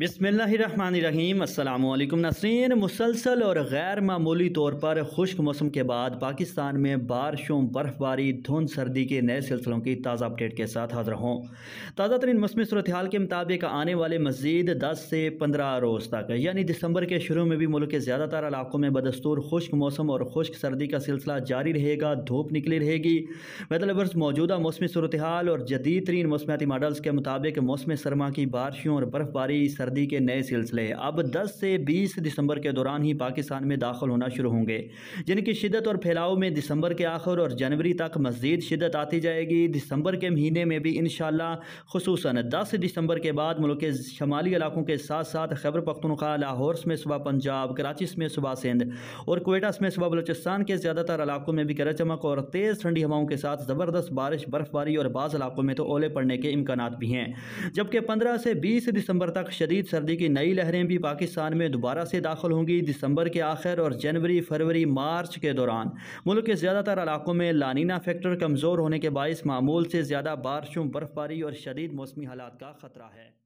बिसमीम अल्लाम नसरीन मुसलसल और गैर मामूली तौर पर खुश्क मौसम के बाद पाकिस्तान में बारिशों बर्फ़बारी धुंध सर्दी के नए सिलसिलों की ताज़ा अपडेट के साथ हाजिर हों ताज़ा तरीन मौसम सूरत हाल के मुताबिक आने वाले मजीद दस से पंद्रह रोज़ तक यानी दिसंबर के शुरू में भी मुल्क के ज़्यादातर इलाकों में बदस्तूर खुश्क मौसम और खुश्क सर्दी का सिलसिला जारी रहेगा धूप निकली रहेगी मतलब मौजूदा मौसमी सूरत हाल और जदीद तरीन मौसमियाती मॉडल्स के मुताबिक मौसम सरमा की बारिशों और बर्फ़बारी सर्दी के नए सिलसिले अब 10 से 20 दिसंबर के दौरान ही पाकिस्तान में दाखिल होना शुरू होंगे जिनकी शिदत और फैलाव में दिसंबर के आखिर और जनवरी तक मजीद शिदत आती जाएगी दिसंबर के महीने में भी इन खसूस दस दिसंबर के बाद मुल्क के शमाली इलाकों के साथ साथ खैबर पख्तनख्वा लाहौर में सुबह पंजाब कराची में सुबह सिंध और कोयटा में सुबह बलोचिस्तान के ज़्यादातर इलाकों में भी गरज चमक और तेज़ ठंडी हवाओं के साथ ज़बरदस्त बारिश बर्फबारी और बाज़ इलाकों में तो ओले पड़ने के इम्कान भी हैं जबकि पंद्रह से बीस दिसंबर तक शदी शदीद सर्दी की नई लहरें भी पाकिस्तान में दोबारा से दाखिल होंगी दिसंबर के आखिर और जनवरी फरवरी मार्च के दौरान मुल्क के ज़्यादातर इलाकों में लानीना फैक्टर कमज़ोर होने के बायस मामूल से ज़्यादा बारिशों बर्फबारी और शदीद मौसमी हालात का ख़तरा है